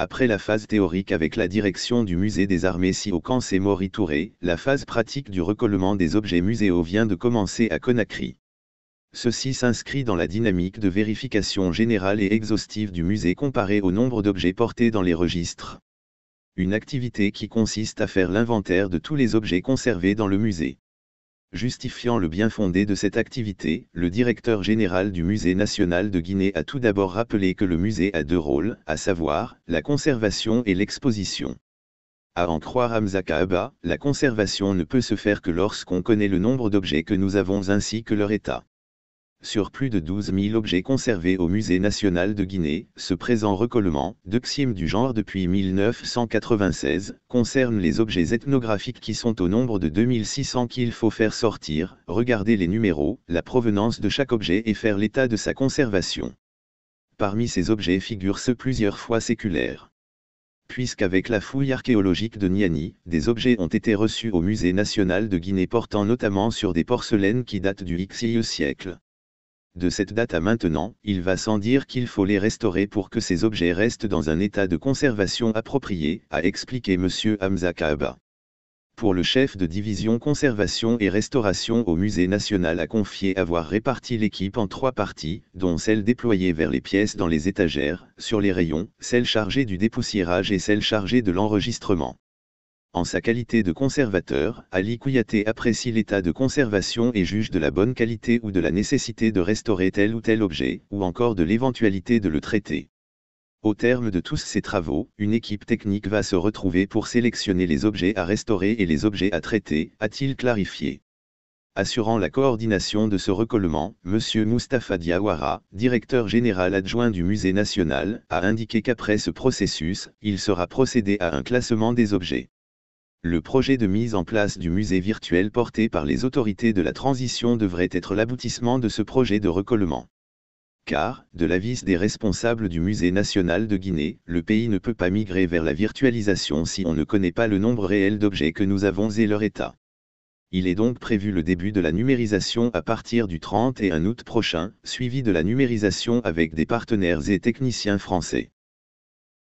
Après la phase théorique avec la direction du musée des armées si au camp Mori Touré, la phase pratique du recollement des objets muséaux vient de commencer à Conakry. Ceci s'inscrit dans la dynamique de vérification générale et exhaustive du musée comparée au nombre d'objets portés dans les registres. Une activité qui consiste à faire l'inventaire de tous les objets conservés dans le musée. Justifiant le bien fondé de cette activité, le directeur général du Musée national de Guinée a tout d'abord rappelé que le musée a deux rôles, à savoir, la conservation et l'exposition. À en croire Hamza la conservation ne peut se faire que lorsqu'on connaît le nombre d'objets que nous avons ainsi que leur état sur plus de 12 000 objets conservés au Musée national de Guinée, ce présent recollement, d'Oxime du genre depuis 1996, concerne les objets ethnographiques qui sont au nombre de 2600 qu'il faut faire sortir, regarder les numéros, la provenance de chaque objet et faire l'état de sa conservation. Parmi ces objets figurent ceux plusieurs fois séculaires puisqu'avec la fouille archéologique de Niani, des objets ont été reçus au Musée national de Guinée portant notamment sur des porcelaines qui datent du XIe siècle de cette date à maintenant, il va sans dire qu'il faut les restaurer pour que ces objets restent dans un état de conservation approprié, a expliqué M. Hamza Kaaba. Pour le chef de division conservation et restauration au musée national a confié avoir réparti l'équipe en trois parties, dont celle déployée vers les pièces dans les étagères, sur les rayons, celle chargée du dépoussiérage et celle chargée de l'enregistrement. En sa qualité de conservateur, Ali Kouyaté apprécie l'état de conservation et juge de la bonne qualité ou de la nécessité de restaurer tel ou tel objet, ou encore de l'éventualité de le traiter. Au terme de tous ces travaux, une équipe technique va se retrouver pour sélectionner les objets à restaurer et les objets à traiter, a-t-il clarifié. Assurant la coordination de ce recollement, M. Mustapha Diawara, directeur général adjoint du Musée national, a indiqué qu'après ce processus, il sera procédé à un classement des objets. Le projet de mise en place du musée virtuel porté par les autorités de la transition devrait être l'aboutissement de ce projet de recollement. Car, de l'avis des responsables du musée national de Guinée, le pays ne peut pas migrer vers la virtualisation si on ne connaît pas le nombre réel d'objets que nous avons et leur état. Il est donc prévu le début de la numérisation à partir du 31 août prochain, suivi de la numérisation avec des partenaires et techniciens français.